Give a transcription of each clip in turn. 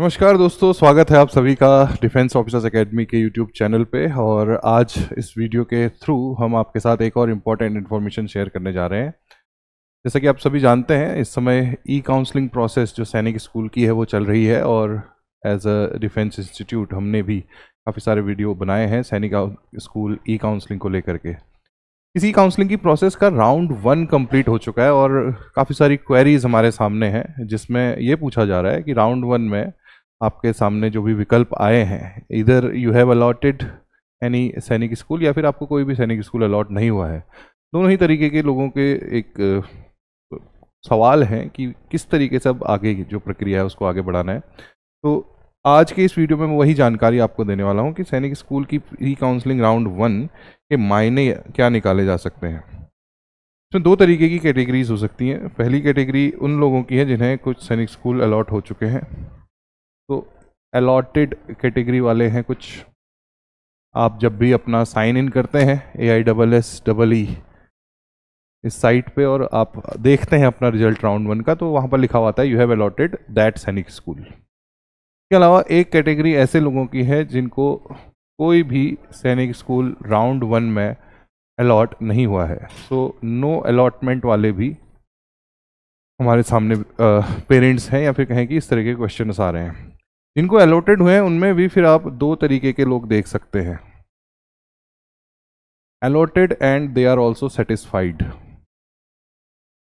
नमस्कार दोस्तों स्वागत है आप सभी का डिफेंस ऑफिसर्स एकेडमी के यूट्यूब चैनल पे और आज इस वीडियो के थ्रू हम आपके साथ एक और इम्पॉर्टेंट इन्फॉर्मेशन शेयर करने जा रहे हैं जैसा कि आप सभी जानते हैं इस समय ई काउंसलिंग प्रोसेस जो सैनिक स्कूल की है वो चल रही है और एज अ डिफेंस इंस्टीट्यूट हमने भी काफ़ी सारे वीडियो बनाए हैं सैनिक स्कूल ई काउंसलिंग को लेकर के इस ई काउंसलिंग की प्रोसेस का राउंड वन कंप्लीट हो चुका है और काफ़ी सारी क्वेरीज हमारे सामने हैं जिसमें ये पूछा जा रहा है कि राउंड वन में आपके सामने जो भी विकल्प आए हैं इधर you have allotted any Sainik school या फिर आपको कोई भी सैनिक स्कूल अलॉट नहीं हुआ है दोनों ही तरीके के लोगों के एक सवाल हैं कि किस तरीके से अब आगे की जो प्रक्रिया है उसको आगे बढ़ाना है तो आज के इस वीडियो में मैं वही जानकारी आपको देने वाला हूँ कि सैनिक स्कूल की प्री काउंसलिंग राउंड वन के मायने क्या निकाले जा सकते हैं इसमें दो तरीके की कैटेगरीज हो सकती हैं पहली कैटेगरी उन लोगों की है जिन्हें कुछ सैनिक स्कूल अलॉट हो चुके हैं तो अलॉटेड कैटेगरी वाले हैं कुछ आप जब भी अपना साइन इन करते हैं A I double S double E इस साइट पे और आप देखते हैं अपना रिजल्ट राउंड वन का तो वहाँ पर लिखा हुआ था है you have allotted that Sainik school इसके अलावा एक कैटेगरी ऐसे लोगों की है जिनको कोई भी सैनिक स्कूल राउंड वन में अलॉट नहीं हुआ है सो नो अलॉटमेंट वाले भी हमारे सामने पेरेंट्स हैं या फिर कहें कि इस तरह के क्वेश्चन आ रहे हैं जिनको अलॉटेड हुए हैं उनमें भी फिर आप दो तरीके के लोग देख सकते हैं allotted and they are also satisfied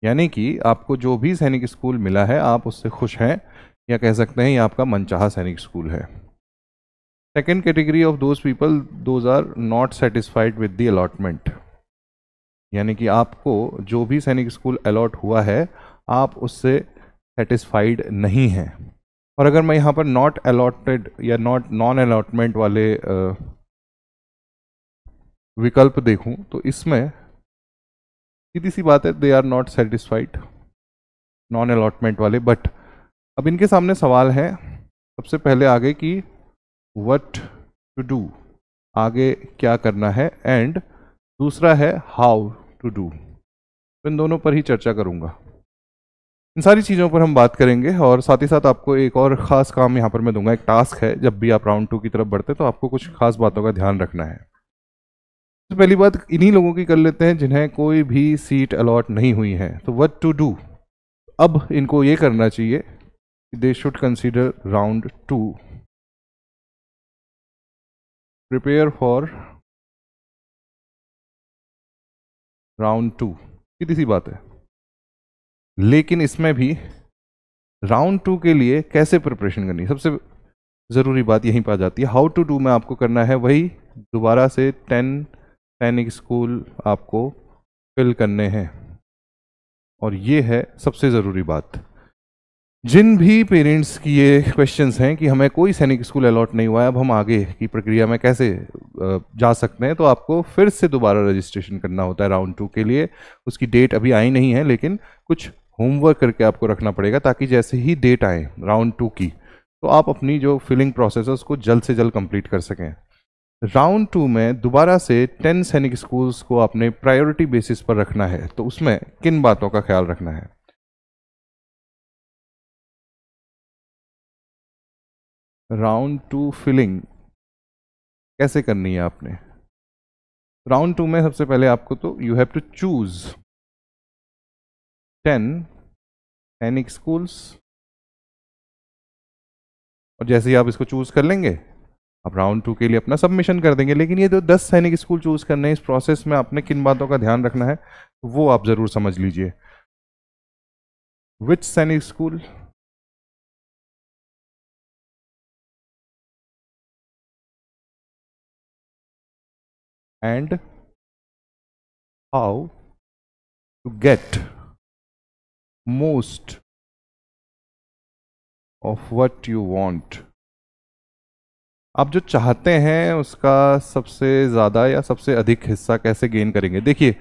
यानी कि आपको जो भी सैनिक स्कूल मिला है आप उससे खुश हैं या कह सकते हैं ये आपका मनचाहा सैनिक स्कूल है second category of those people those are not satisfied with the allotment यानी कि आपको जो भी सैनिक स्कूल अलॉट हुआ है आप उससे सेटिस्फाइड नहीं हैं और अगर मैं यहाँ पर नॉट अलॉटेड या नॉट नॉन अलॉटमेंट वाले विकल्प देखूँ तो इसमें सीधी सी बात है they are not satisfied non allotment वाले बट अब इनके सामने सवाल है सबसे पहले आगे कि वट टू डू आगे क्या करना है एंड दूसरा है हाउ टू डू इन दोनों पर ही चर्चा करूंगा इन सारी चीज़ों पर हम बात करेंगे और साथ ही साथ आपको एक और ख़ास काम यहाँ पर मैं दूंगा एक टास्क है जब भी आप राउंड टू की तरफ बढ़ते तो आपको कुछ खास बातों का ध्यान रखना है तो पहली बात इन्हीं लोगों की कर लेते हैं जिन्हें कोई भी सीट अलॉट नहीं हुई है तो वट टू डू अब इनको ये करना चाहिए they should consider round two prepare for round two कितनी सी बात है लेकिन इसमें भी राउंड टू के लिए कैसे प्रिपरेशन करनी सबसे ज़रूरी बात यहीं पर आ जाती है हाउ टू डू में आपको करना है वही दोबारा से टेन सैनिक स्कूल आपको फिल करने हैं और ये है सबसे ज़रूरी बात जिन भी पेरेंट्स की ये क्वेश्चंस हैं कि हमें कोई सैनिक स्कूल अलॉट नहीं हुआ है अब हम आगे की प्रक्रिया में कैसे जा सकते हैं तो आपको फिर से दोबारा रजिस्ट्रेशन करना होता है राउंड टू के लिए उसकी डेट अभी आई नहीं है लेकिन कुछ होमवर्क करके आपको रखना पड़ेगा ताकि जैसे ही डेट आए राउंड टू की तो आप अपनी जो फिलिंग प्रोसेस है उसको जल्द से जल्द कंप्लीट कर सकें राउंड टू में दोबारा से टेन सैनिक स्कूल्स को आपने प्रायोरिटी बेसिस पर रखना है तो उसमें किन बातों का ख्याल रखना है राउंड टू फिलिंग कैसे करनी है आपने राउंड टू में सबसे पहले आपको तो you have to choose ten Sainik schools और जैसे ही आप इसको चूज कर लेंगे आप राउंड टू के लिए अपना सबमिशन कर देंगे लेकिन ये जो दस सैनिक स्कूल चूज करने हैं इस प्रोसेस में आपने किन बातों का ध्यान रखना है तो वो आप जरूर समझ लीजिए which Sainik school and how to get most of what you want आप जो चाहते हैं उसका सबसे ज़्यादा या सबसे अधिक हिस्सा कैसे गेन करेंगे देखिए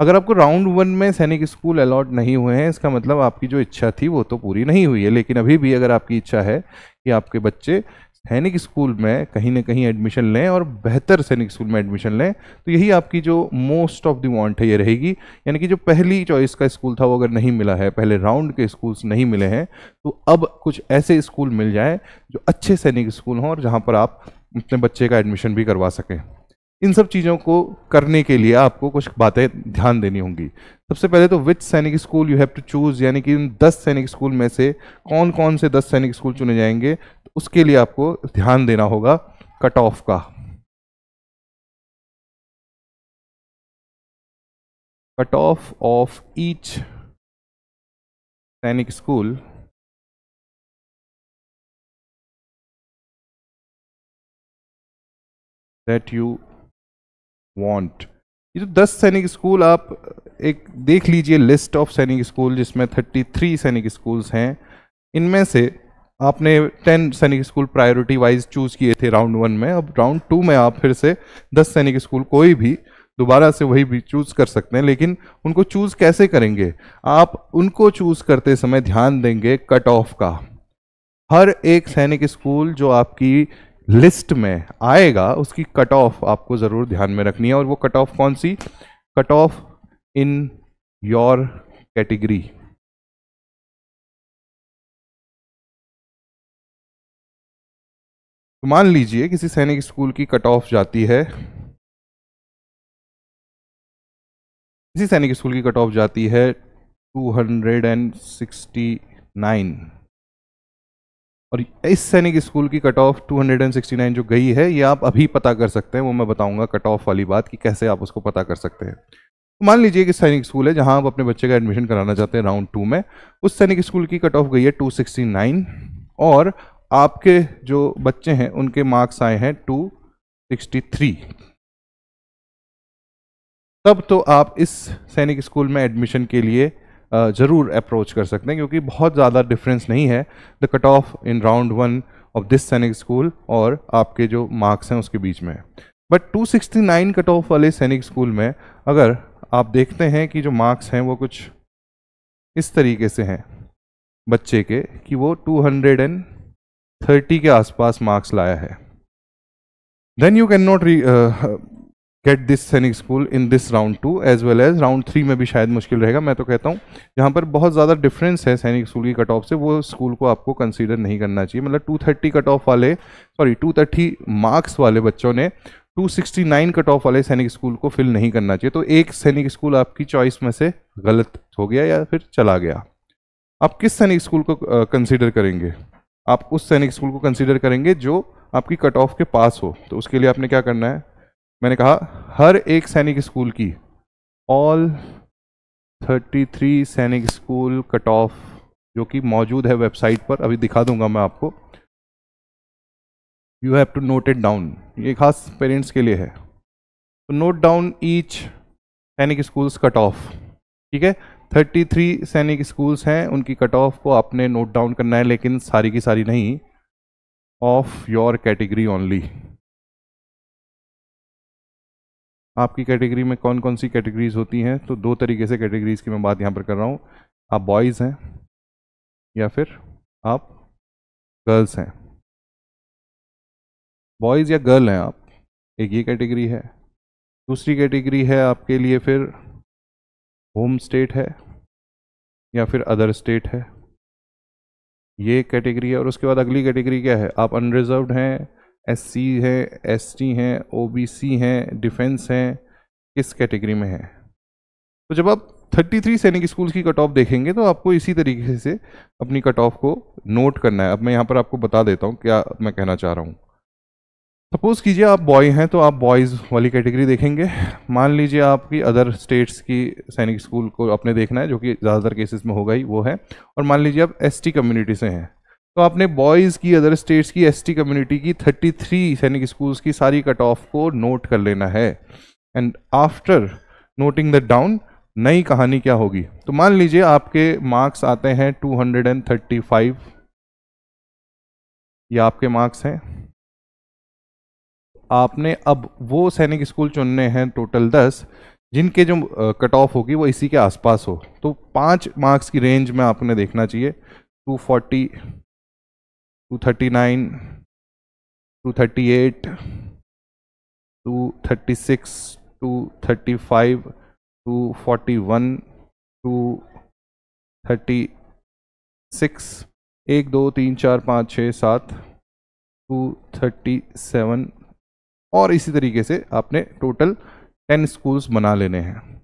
अगर आपको राउंड वन में सैनिक स्कूल अलॉट नहीं हुए हैं इसका मतलब आपकी जो इच्छा थी वो तो पूरी नहीं हुई है लेकिन अभी भी अगर आपकी इच्छा है कि आपके बच्चे सैनिक स्कूल में कहीं ना कहीं एडमिशन लें और बेहतर सैनिक स्कूल में एडमिशन लें तो यही आपकी जो मोस्ट ऑफ दी वांट है ये रहेगी यानी कि जो पहली चॉइस का स्कूल था वो अगर नहीं मिला है पहले राउंड के स्कूल्स नहीं मिले हैं तो अब कुछ ऐसे स्कूल मिल जाएँ जो अच्छे सैनिक स्कूल हों और जहाँ पर आप अपने बच्चे का एडमिशन भी करवा सकें इन सब चीज़ों को करने के लिए आपको कुछ बातें ध्यान देनी होंगी सबसे पहले तो which Sainik school you have to choose यानी कि इन दस सैनिक स्कूल में से कौन कौन से दस सैनिक स्कूल चुने जाएंगे तो उसके लिए आपको ध्यान देना होगा कट ऑफ का cut off of each Sainik school that you want ये जो दस सैनिक स्कूल आप एक देख लीजिए लिस्ट ऑफ सैनिक स्कूल जिसमें थर्टी थ्री सैनिक स्कूल्स हैं इनमें से आपने टेन सैनिक स्कूल प्रायोरिटी वाइज चूज़ किए थे राउंड वन में अब राउंड टू में आप फिर से दस सैनिक स्कूल कोई भी दोबारा से वही भी चूज़ कर सकते हैं लेकिन उनको चूज़ कैसे करेंगे आप उनको चूज़ करते समय ध्यान देंगे कट ऑफ का हर एक सैनिक स्कूल जो आपकी लिस्ट में आएगा उसकी कट ऑफ आपको ज़रूर ध्यान में रखनी है और वो कट ऑफ कौन सी cut off in your category तो मान लीजिए किसी सैनिक स्कूल की कट ऑफ जाती है किसी सैनिक स्कूल की कट ऑफ जाती है 269 और इस सैनिक स्कूल की कट ऑफ 269 जो गई है ये आप अभी पता कर सकते हैं वो मैं बताऊंगा कट ऑफ वाली बात कि कैसे आप उसको पता कर सकते हैं तो मान लीजिए कि सैनिक स्कूल है जहां आप अपने बच्चे का एडमिशन कराना चाहते हैं राउंड टू में उस सैनिक स्कूल की कट ऑफ गई है 269 और आपके जो बच्चे हैं उनके मार्क्स आए हैं 263 तब तो आप इस सैनिक स्कूल में एडमिशन के लिए ज़रूर अप्रोच कर सकते हैं क्योंकि बहुत ज़्यादा डिफरेंस नहीं है the cut off in round one of this Sainik school और आपके जो मार्क्स हैं उसके बीच में बट 269 कट ऑफ वाले सैनिक स्कूल में अगर आप देखते हैं कि जो मार्क्स हैं वो कुछ इस तरीके से हैं बच्चे के कि वो 230 के आसपास मार्क्स लाया है then you can not get this Sainik school in this round two as well as round three में भी शायद मुश्किल रहेगा मैं तो कहता हूँ यहाँ पर बहुत ज़्यादा डिफरेंस है सैनिक स्कूल की कट ऑफ से वो स्कूल को आपको कंसिडर नहीं करना चाहिए मतलब टू थर्टी कट ऑफ वाले सॉरी टू थर्टी मार्क्स वाले बच्चों ने two sixty nine cut off वाले सैनिक स्कूल को फिल नहीं करना चाहिए तो एक सैनिक स्कूल आपकी चॉइस में से गलत हो गया या फिर चला गया आप किस सैनिक स्कूल को कंसिडर करेंगे आप उस सैनिक स्कूल को कंसिडर करेंगे जो आपकी कट ऑफ के पास हो तो उसके लिए आपने क्या करना है मैंने कहा हर एक सैनिक स्कूल की ऑल 33 सैनिक स्कूल कट ऑफ जो कि मौजूद है वेबसाइट पर अभी दिखा दूंगा मैं आपको you have to note it down ये खास पेरेंट्स के लिए है तो note down each Sainik schools cut off ठीक है 33 सैनिक स्कूल्स हैं उनकी कट ऑफ को आपने नोट डाउन करना है लेकिन सारी की सारी नहीं ऑफ योर कैटेगरी ओनली आपकी कैटेगरी में कौन कौन सी कैटेगरीज होती हैं तो दो तरीके से कैटेगरीज की मैं बात यहाँ पर कर रहा हूँ आप बॉयज़ हैं या फिर आप गर्ल्स हैं बॉयज़ या गर्ल हैं आप एक ये कैटेगरी है दूसरी कैटेगरी है आपके लिए फिर होम स्टेट है या फिर अदर स्टेट है ये कैटेगरी है और उसके बाद अगली कैटेगरी क्या है आप अनरिजर्व हैं एससी है एसटी हैं ओबीसी हैं डिफेंस हैं किस कैटेगरी में है तो जब आप 33 सैनिक स्कूल की कट ऑफ देखेंगे तो आपको इसी तरीके से अपनी कट ऑफ को नोट करना है अब मैं यहाँ पर आपको बता देता हूँ क्या मैं कहना चाह रहा हूँ सपोज़ कीजिए आप बॉय हैं तो आप बॉयज़ वाली कैटेगरी देखेंगे मान लीजिए आपकी अदर स्टेट्स की सैनिक स्कूल को आपने देखना है जो कि ज़्यादातर केसेस में होगा ही वो है और मान लीजिए आप एसटी कम्युनिटी से हैं तो आपने बॉयज़ की अदर स्टेट्स की एसटी कम्युनिटी की 33 सैनिक स्कूल्स की सारी कट ऑफ को नोट कर लेना है and after noting the down नई कहानी क्या होगी तो मान लीजिए आपके मार्क्स आते हैं 235 ये आपके मार्क्स हैं आपने अब वो सैनिक स्कूल चुनने हैं टोटल दस जिनके जो कट ऑफ होगी वो इसी के आसपास हो तो पाँच मार्क्स की रेंज में आपने देखना चाहिए forty two forty one two thirty six एक दो तीन चार पाँच छः सात टू थर्टी सेवन और इसी तरीके से आपने टोटल टेन स्कूल्स बना लेने हैं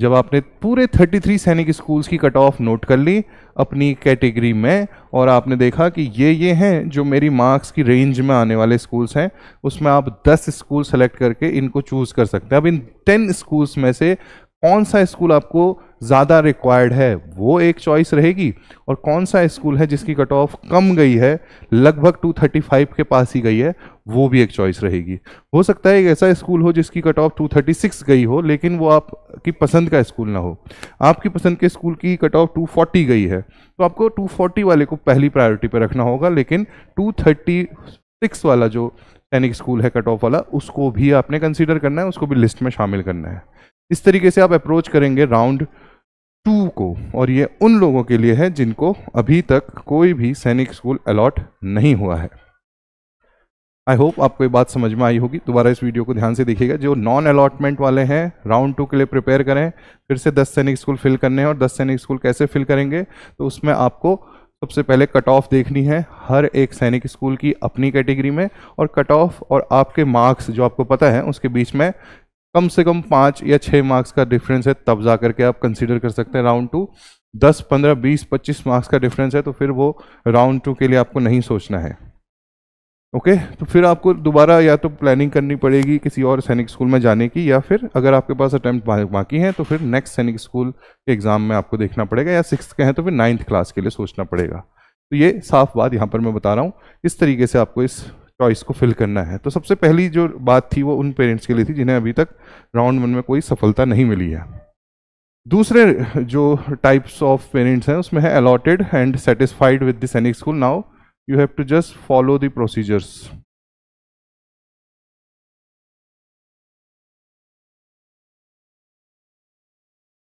जब आपने पूरे 33 सैनिक स्कूल्स की कट ऑफ नोट कर ली अपनी कैटेगरी में और आपने देखा कि ये ये हैं जो मेरी मार्क्स की रेंज में आने वाले स्कूल्स हैं उसमें आप 10 स्कूल सेलेक्ट करके इनको चूज़ कर सकते हैं अब इन 10 स्कूल्स में से कौन सा स्कूल आपको ज़्यादा रिक्वायर्ड है वो एक चॉइस रहेगी और कौन सा स्कूल है जिसकी कट ऑफ कम गई है लगभग 235 के पास ही गई है वो भी एक चॉइस रहेगी हो सकता है एक ऐसा स्कूल हो जिसकी कट ऑफ 236 गई हो लेकिन वो आपकी पसंद का स्कूल ना हो आपकी पसंद के स्कूल की कट ऑफ टू गई है तो आपको टू वाले को पहली प्रायोरिटी पर रखना होगा लेकिन टू वाला जो सैनिक स्कूल है कट ऑफ वाला उसको भी आपने कंसिडर करना है उसको भी लिस्ट में शामिल करना है इस तरीके से आप अप्रोच करेंगे राउंड टू को और ये उन लोगों के लिए है जिनको अभी तक कोई भी सैनिक स्कूल अलॉट नहीं हुआ है आई होप आपको ये बात समझ में आई होगी दोबारा इस वीडियो को ध्यान से देखिएगा जो नॉन अलॉटमेंट वाले हैं राउंड टू के लिए प्रिपेयर करें फिर से दस सैनिक स्कूल फिल करने हैं और दस सैनिक स्कूल कैसे फिल करेंगे तो उसमें आपको सबसे पहले कट ऑफ देखनी है हर एक सैनिक स्कूल की अपनी कैटेगरी में और कट ऑफ और आपके मार्क्स जो आपको पता है उसके बीच में कम से कम पाँच या छः मार्क्स का डिफरेंस है तब जा करके आप कंसिडर कर सकते हैं राउंड टू दस पंद्रह बीस पच्चीस मार्क्स का डिफरेंस है तो फिर वो राउंड टू के लिए आपको नहीं सोचना है ओके okay? तो फिर आपको दोबारा या तो प्लानिंग करनी पड़ेगी किसी और सैनिक स्कूल में जाने की या फिर अगर आपके पास अटैम्प्ट बाकी हैं तो फिर नेक्स्ट सैनिक स्कूल के एग्ज़ाम में आपको देखना पड़ेगा या सिक्स के हैं तो फिर नाइन्थ क्लास के लिए सोचना पड़ेगा तो ये साफ बात यहाँ पर मैं बता रहा हूँ इस तरीके से आपको इस चॉइस को फिल करना है तो सबसे पहली जो बात थी वो उन पेरेंट्स के लिए थी जिन्हें अभी तक राउंड वन में कोई सफलता नहीं मिली है दूसरे जो टाइप्स ऑफ पेरेंट्स हैं उसमें है allotted and satisfied with this Sainik school now you have to just follow the procedures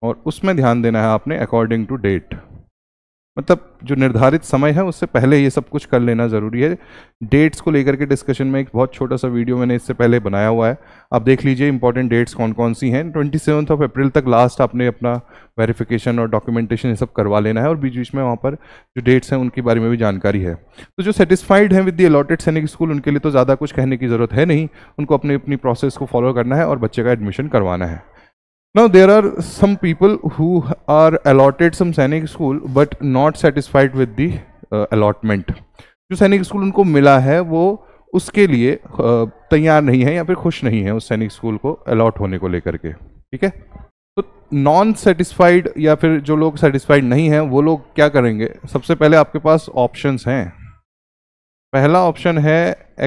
और उसमें ध्यान देना है आपने अकॉर्डिंग टू डेट मतलब जो निर्धारित समय है उससे पहले ये सब कुछ कर लेना ज़रूरी है डेट्स को लेकर के डिस्कशन में एक बहुत छोटा सा वीडियो मैंने इससे पहले बनाया हुआ है आप देख लीजिए इंपॉर्टेंट डेट्स कौन कौन सी हैं ट्वेंटी सेवन्थ ऑफ अप्रैल तक लास्ट आपने अपना वेरिफिकेशन और डॉक्यूमेंटेशन ये सब करवा लेना है और बीच बीच में वहाँ पर जो डेट्स हैं उनके बारे में भी जानकारी है तो जो सेटिस्फाइड हैं with the allotted Sainik school उनके लिए तो ज़्यादा कुछ कहने की ज़रूरत है नहीं उनको अपनी अपनी प्रोसेस को फॉलो करना है और बच्चे का एडमिशन करवाना है Now there are some people who are allotted some Sainik school but not satisfied with the uh, allotment. जो सैनिक स्कूल उनको मिला है वो उसके लिए uh, तैयार नहीं है या फिर खुश नहीं है उस सैनिक स्कूल को अलॉट होने को लेकर के ठीक है तो नॉन सेटिस्फाइड या फिर जो लोग सेटिस्फाइड नहीं है वो लोग क्या करेंगे सबसे पहले आपके पास ऑप्शन हैं पहला ऑप्शन है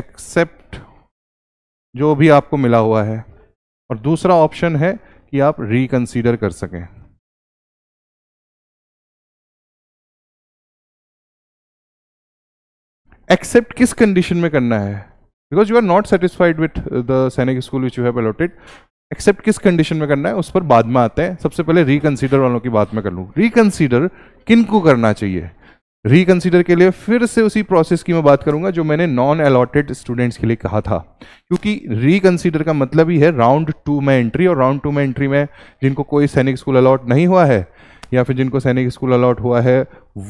एक्सेप्ट जो भी आपको मिला हुआ है और दूसरा ऑप्शन है कि आप रिकंसीडर कर सकें एक्सेप्ट किस कंडीशन में करना है because you are not satisfied with the Sainik school which you have allotted accept किस कंडीशन में करना है उस पर बाद में आते हैं सबसे पहले रिकंसीडर वालों की बात में कर लूँ रिकंसीडर किन को करना चाहिए रिकन्सिडर के लिए फिर से उसी प्रोसेस की मैं बात करूंगा जो मैंने नॉन अलॉटेड स्टूडेंट्स के लिए कहा था क्योंकि रिकन्सिडर का मतलब ही है राउंड टू में एंट्री और राउंड टू में एंट्री में जिनको कोई सैनिक स्कूल अलॉट नहीं हुआ है या फिर जिनको सैनिक स्कूल अलॉट हुआ है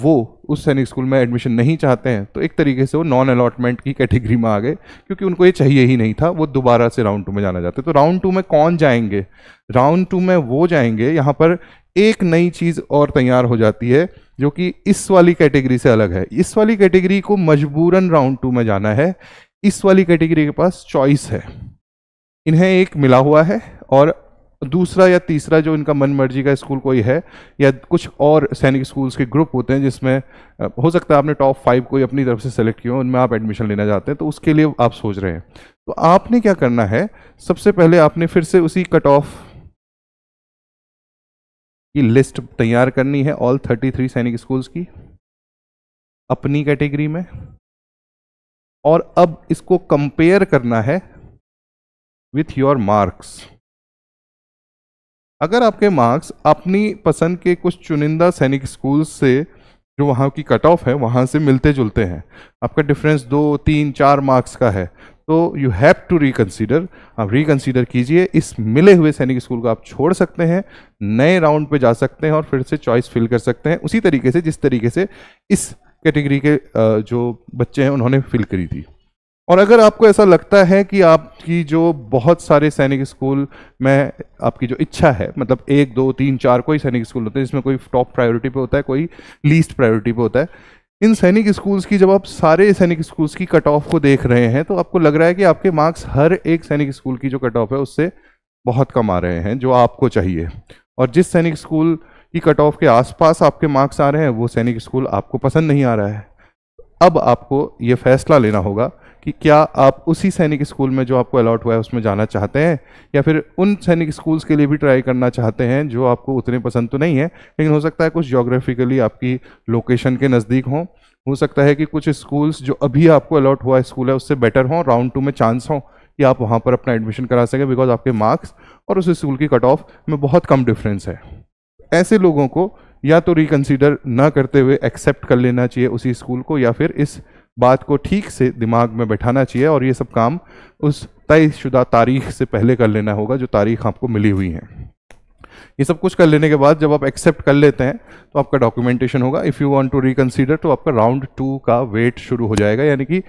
वो उस सैनिक स्कूल में एडमिशन नहीं चाहते हैं तो एक तरीके से वो नॉन अलॉटमेंट की कैटेगरी में आ गए क्योंकि उनको ये चाहिए ही नहीं था वो दोबारा से राउंड टू में जाना चाहते तो राउंड टू में कौन जाएंगे राउंड टू में वो जाएंगे यहाँ पर एक नई चीज़ और तैयार हो जाती है जो कि इस वाली कैटेगरी से अलग है इस वाली कैटेगरी को मजबूरन राउंड टू में जाना है इस वाली कैटेगरी के पास चॉइस है इन्हें एक मिला हुआ है और दूसरा या तीसरा जो इनका मन मर्जी का स्कूल कोई है या कुछ और सैनिक स्कूल्स के ग्रुप होते हैं जिसमें हो सकता है आपने टॉप फाइव कोई अपनी तरफ से सेलेक्ट किया हो उनमें आप एडमिशन लेना चाहते हैं तो उसके लिए आप सोच रहे हैं तो आपने क्या करना है सबसे पहले आपने फिर से उसी कट ऑफ की लिस्ट तैयार करनी है all thirty three Sainik schools की अपनी कैटेगरी में और अब इसको कंपेयर करना है विथ योर मार्क्स अगर आपके मार्क्स अपनी पसंद के कुछ चुनिंदा सैनिक स्कूल्स से जो वहाँ की कट ऑफ है वहाँ से मिलते जुलते हैं आपका डिफरेंस दो तीन चार मार्क्स का है तो यू हैव टू रिकन्सीडर आप रिकन्सिडर कीजिए इस मिले हुए सैनिक स्कूल को आप छोड़ सकते हैं नए राउंड पे जा सकते हैं और फिर से चॉइस फिल कर सकते हैं उसी तरीके से जिस तरीके से इस कैटेगरी के जो बच्चे हैं उन्होंने फिल करी थी और अगर आपको ऐसा लगता है कि आपकी जो बहुत सारे सैनिक स्कूल में आपकी जो इच्छा है मतलब एक दो तीन चार कोई सैनिक स्कूल होते हैं जिसमें कोई टॉप प्रायोरिटी पे होता है कोई लीस्ट प्रायोरिटी पे होता है इन सैनिक स्कूल्स की जब आप सारे सैनिक स्कूल्स की कट ऑफ को देख रहे हैं तो आपको लग रहा है कि आपके मार्क्स हर एक सैनिक स्कूल की जो कट ऑफ है उससे बहुत कम आ रहे हैं जो आपको चाहिए और जिस सैनिक स्कूल की कट ऑफ के आसपास आपके मार्क्स आ रहे हैं वो सैनिक स्कूल आपको पसंद नहीं आ रहा है अब आपको ये फैसला लेना होगा कि क्या आप उसी सैनिक स्कूल में जो आपको अलाट हुआ है उसमें जाना चाहते हैं या फिर उन सैनिक स्कूल्स के लिए भी ट्राई करना चाहते हैं जो आपको उतने पसंद तो नहीं है लेकिन हो सकता है कुछ जोग्राफिकली आपकी लोकेशन के नज़दीक हों हो सकता है कि कुछ स्कूल्स जो अभी आपको अलॉट हुआ स्कूल है उससे बेटर हों राउंड टू में चांस हों कि आप वहाँ पर अपना एडमिशन करा सकें बिकॉज आपके मार्क्स और उस स्कूल की कट ऑफ में बहुत कम डिफरेंस है ऐसे लोगों को या तो रिकन्सिडर ना करते हुए एक्सेप्ट कर लेना चाहिए उसी स्कूल को या फिर इस बात को ठीक से दिमाग में बैठाना चाहिए और ये सब काम उस तयशुदा तारीख से पहले कर लेना होगा जो तारीख आपको मिली हुई है ये सब कुछ कर लेने के बाद जब आप एक्सेप्ट कर लेते हैं तो आपका डॉक्यूमेंटेशन होगा if you want to reconsider तो आपका राउंड टू का वेट शुरू हो जाएगा यानी कि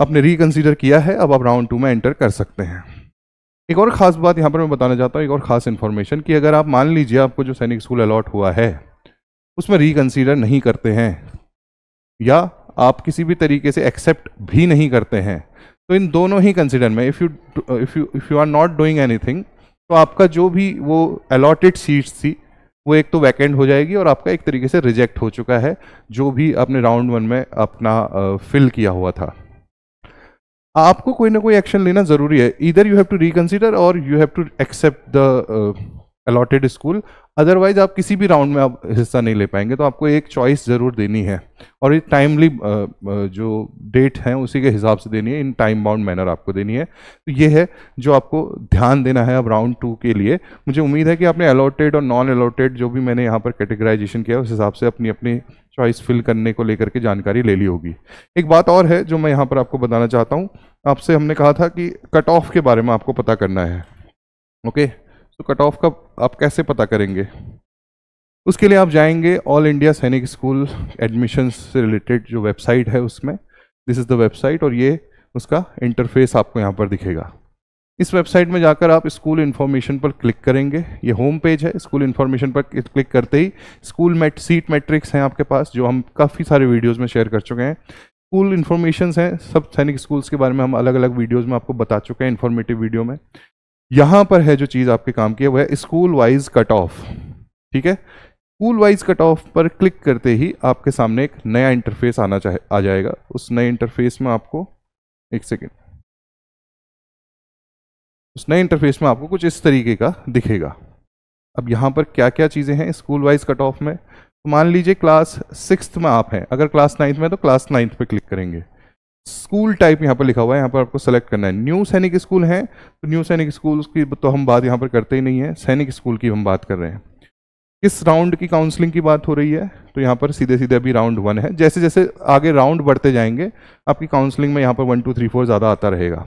आपने रिकंसीडर किया है अब आप राउंड टू में एंटर कर सकते हैं एक और ख़ास बात यहाँ पर मैं बताना चाहता हूँ एक और ख़ास इन्फॉर्मेशन कि अगर आप मान लीजिए आपको जो सैनिक स्कूल अलॉट हुआ है उसमें रिकन्सीडर नहीं करते हैं या आप किसी भी तरीके से एक्सेप्ट भी नहीं करते हैं तो इन दोनों ही कंसिडर में if you if you if you are not doing anything तो आपका जो भी वो अलॉटेड सीट्स थी वो एक तो वैकेंट हो जाएगी और आपका एक तरीके से रिजेक्ट हो चुका है जो भी आपने राउंड वन में अपना फिल किया हुआ था आपको कोई ना कोई एक्शन लेना ज़रूरी है इधर यू हैव टू रिकन्सिडर और you have to accept the allotted school otherwise आप किसी भी राउंड में आप हिस्सा नहीं ले पाएंगे तो आपको एक चॉइस ज़रूर देनी है और ये टाइमली जो डेट है उसी के हिसाब से देनी है इन टाइम बाउंड मैनर आपको देनी है तो ये है जो आपको ध्यान देना है अब राउंड टू के लिए मुझे उम्मीद है कि आपने अलॉटेड और नॉन अलॉटेड जो भी मैंने यहाँ पर कैटेगराइजेशन किया उस हिसाब से अपनी अपनी चॉइस फिल करने को लेकर के जानकारी ले ली होगी एक बात और है जो मैं यहाँ पर आपको बताना चाहता हूँ आपसे हमने कहा था कि कट ऑफ के बारे में आपको पता करना है ओके okay? तो कट ऑफ का आप कैसे पता करेंगे उसके लिए आप जाएंगे all India Sainik school admission से रिलेटेड जो वेबसाइट है उसमें दिस इज़ द वेबसाइट और ये उसका इंटरफेस आपको यहाँ पर दिखेगा इस वेबसाइट में जाकर आप स्कूल इन्फॉर्मेशन पर क्लिक करेंगे ये होम पेज है स्कूल इन्फॉर्मेशन पर क्लिक करते ही स्कूल मेट सीट मैट्रिक्स हैं आपके पास जो हम काफ़ी सारे वीडियोस में शेयर कर चुके हैं स्कूल इन्फॉर्मेशन हैं सब सैनिक स्कूल्स के बारे में हम अलग अलग वीडियोज़ में आपको बता चुके हैं इन्फॉर्मेटिव वीडियो में यहां पर है जो चीज आपके काम की है वह स्कूल वाइज कट ऑफ ठीक है स्कूल वाइज कट ऑफ पर क्लिक करते ही आपके सामने एक नया इंटरफेस आना चाहे आ जाएगा उस नए इंटरफेस में आपको एक सेकेंड उस नए इंटरफेस में आपको कुछ इस तरीके का दिखेगा अब यहां पर क्या क्या चीज़ें हैं स्कूल वाइज कट ऑफ में तो मान लीजिए क्लास सिक्स में आप हैं अगर क्लास नाइन्थ में तो क्लास नाइन्थ पे क्लिक करेंगे स्कूल टाइप यहाँ पर लिखा हुआ है यहाँ पर आपको सेलेक्ट करना है न्यू सैनिक स्कूल है तो न्यू सैनिक स्कूल की तो हम बात यहाँ पर करते ही नहीं है सैनिक स्कूल की हम बात कर रहे हैं किस राउंड की काउंसलिंग की बात हो रही है तो यहाँ पर सीधे सीधे अभी राउंड वन है जैसे जैसे आगे राउंड बढ़ते जाएंगे आपकी काउंसलिंग में यहाँ पर वन टू थ्री फोर ज़्यादा आता रहेगा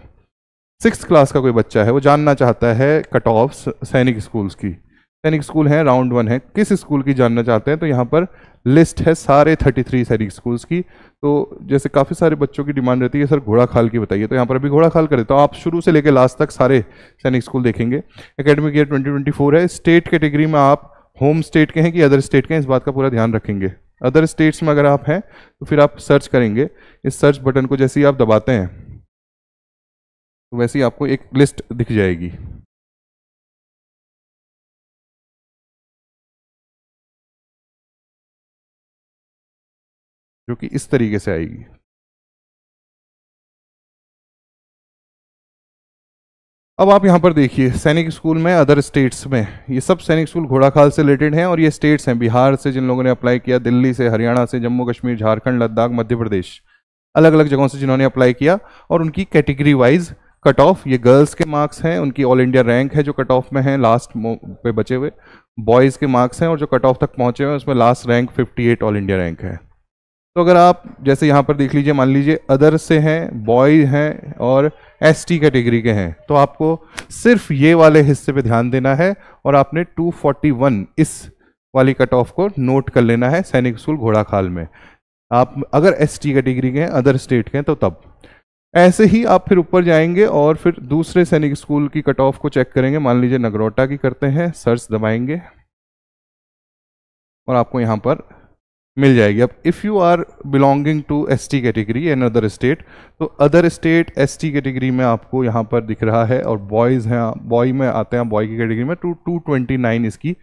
सिक्स क्लास का कोई बच्चा है वो जानना चाहता है कट ऑफ सैनिक स्कूल्स की सैनिक स्कूल हैं राउंड वन है किस स्कूल की जानना चाहते हैं तो यहाँ पर लिस्ट है सारे 33 सैनिक स्कूल्स की तो जैसे काफ़ी सारे बच्चों की डिमांड रहती है सर घोड़ा खाल की बताइए तो यहाँ पर अभी घोड़ा खाल कर देता तो हूँ आप शुरू से लेकर लास्ट तक सारे सैनिक स्कूल देखेंगे एकेडमिक ईयर फोर है स्टेट कैटेगरी में आप होम स्टेट के हैं कि अदर स्टेट के हैं इस बात का पूरा ध्यान रखेंगे अदर स्टेट्स में अगर आप हैं तो फिर आप सर्च करेंगे इस सर्च बटन को जैसे ही आप दबाते हैं तो वैसे ही आपको एक लिस्ट दिख जाएगी जो कि इस तरीके से आएगी अब आप यहाँ पर देखिए सैनिक स्कूल में अदर स्टेट्स में ये सब सैनिक स्कूल घोड़ाखाल से रिलेटेड हैं और ये स्टेट्स हैं बिहार से जिन लोगों ने अप्लाई किया दिल्ली से हरियाणा से जम्मू कश्मीर झारखंड लद्दाख मध्य प्रदेश अलग अलग जगहों से जिन्होंने अप्लाई किया और उनकी कैटेगरी वाइज कट ऑफ ये गर्ल्स के मार्क्स हैं उनकी ऑल इंडिया रैंक है जो कट ऑफ में है लास्ट पे बचे हुए बॉयज़ के मार्क्स हैं और जो कट ऑफ तक पहुंचे हुए उसमें last rank fifty all India rank है तो अगर आप जैसे यहाँ पर देख लीजिए मान लीजिए अदर से हैं बॉय हैं और एस टी कैटेगरी के हैं तो आपको सिर्फ ये वाले हिस्से पे ध्यान देना है और आपने 241 इस वाली कट ऑफ को नोट कर लेना है सैनिक स्कूल घोड़ाखाल में आप अगर एस टी कैटेगरी के हैं अदर स्टेट के हैं तो तब ऐसे ही आप फिर ऊपर जाएंगे और फिर दूसरे सैनिक स्कूल की कट ऑफ को चेक करेंगे मान लीजिए नगरोटा की करते हैं सर्च दबाएंगे और आपको यहाँ पर मिल जाएगी अब if you are belonging to S T category another state तो other state S T category में आपको यहाँ पर दिख रहा है और बॉयज़ हैं बॉय में आते हैं बॉय की कैटेगरी में टू टू ट्वेंटी नाइन इसकी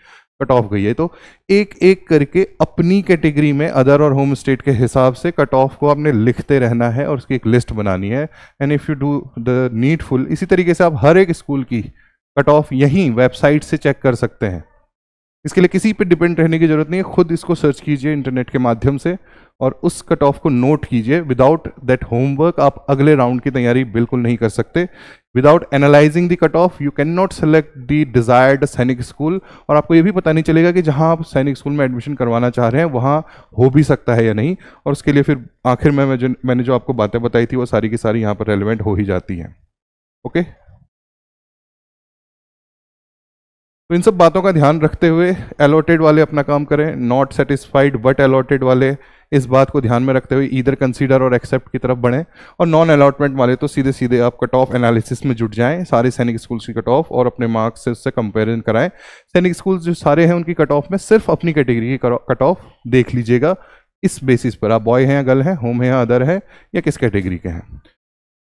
कट ऑफ गई है तो एक एक करके अपनी कैटेगरी में अदर और होम स्टेट के हिसाब से कट ऑफ को आपने लिखते रहना है और उसकी एक लिस्ट बनानी है and if you do the needful इसी तरीके से आप हर एक स्कूल की कट ऑफ यहीं वेबसाइट से चेक कर सकते हैं इसके लिए किसी पे डिपेंड रहने की ज़रूरत नहीं है खुद इसको सर्च कीजिए इंटरनेट के माध्यम से और उस कट ऑफ को नोट कीजिए विदाउट दैट होमवर्क आप अगले राउंड की तैयारी बिल्कुल नहीं कर सकते without analysing the cut off you can not select the desired Sainik school और आपको ये भी पता नहीं चलेगा कि जहाँ आप सैनिक स्कूल में एडमिशन करवाना चाह रहे हैं वहाँ हो भी सकता है या नहीं और उसके लिए फिर आखिर में मैं जो मैंने जो आपको बातें बताई थी वो सारी की सारी यहाँ पर रेलिवेंट हो ही जाती हैं ओके okay? तो इन सब बातों का ध्यान रखते हुए एलोटेड वाले अपना काम करें नॉट सेटिस्फाइड बट एलोटेड वाले इस बात को ध्यान में रखते हुए इधर कंसीडर और एक्सेप्ट की तरफ बढ़ें और नॉन अलॉटमेंट वाले तो सीधे सीधे आप कट ऑफ एनालिसिस में जुट जाएं सारे सैनिक स्कूल्स की कट ऑफ और अपने मार्क्स से उससे कंपेरिजन कराएं सैनिक स्कूल्स जो सारे हैं उनकी कट ऑफ में सिर्फ अपनी कैटेगरी की कट ऑफ देख लीजिएगा इस बेसिस पर आप बॉय हैं या गर्ल हैं होम हैं या अदर है या किस कैटेगरी के हैं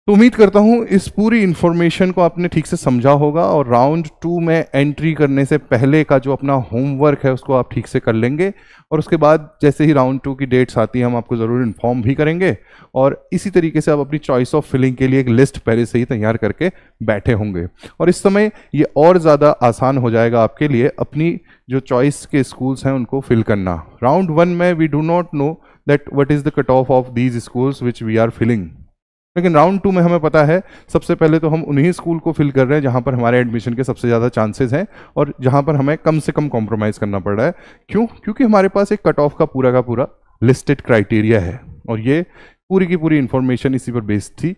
तो उम्मीद करता हूँ इस पूरी इन्फॉर्मेशन को आपने ठीक से समझा होगा और राउंड टू में एंट्री करने से पहले का जो अपना होमवर्क है उसको आप ठीक से कर लेंगे और उसके बाद जैसे ही राउंड टू की डेट्स आती है हम आपको ज़रूर इन्फॉर्म भी करेंगे और इसी तरीके से आप अपनी चॉइस ऑफ फिलिंग के लिए एक लिस्ट पहले से ही तैयार करके बैठे होंगे और इस समय ये और ज़्यादा आसान हो जाएगा आपके लिए अपनी जो चॉइस के स्कूल्स हैं उनको फिल करना राउंड वन में we do not know that what is the cut off of these schools which we are filling लेकिन राउंड टू में हमें पता है सबसे पहले तो हम उन्हीं स्कूल को फिल कर रहे हैं जहाँ पर हमारे एडमिशन के सबसे ज़्यादा चांसेस हैं और जहाँ पर हमें कम से कम कॉम्प्रोमाइज़ करना पड़ रहा है क्यों क्योंकि हमारे पास एक कट ऑफ का पूरा का पूरा लिस्टेड क्राइटेरिया है और ये पूरी की पूरी इन्फॉर्मेशन इसी पर बेस्ड थी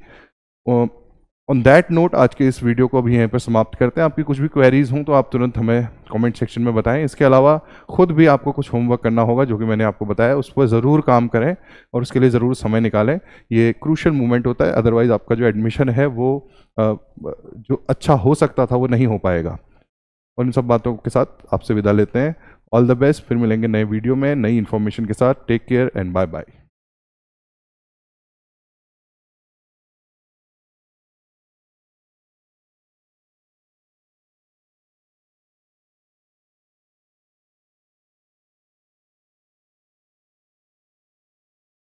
ऑन दैट नोट आज के इस वीडियो को अभी यहीं पर समाप्त करते हैं आपकी कुछ भी क्वेरीज हों तो आप तुरंत हमें कमेंट सेक्शन में बताएं इसके अलावा खुद भी आपको कुछ होमवर्क करना होगा जो कि मैंने आपको बताया उस पर ज़रूर काम करें और उसके लिए ज़रूर समय निकालें ये क्रूशल मूवमेंट होता है अदरवाइज़ आपका जो एडमिशन है वो जो अच्छा हो सकता था वो नहीं हो पाएगा और इन सब बातों के साथ आपसे विदा लेते हैं ऑल द बेस्ट फिर मिलेंगे नए वीडियो में नई इन्फॉर्मेशन के साथ take care and bye bye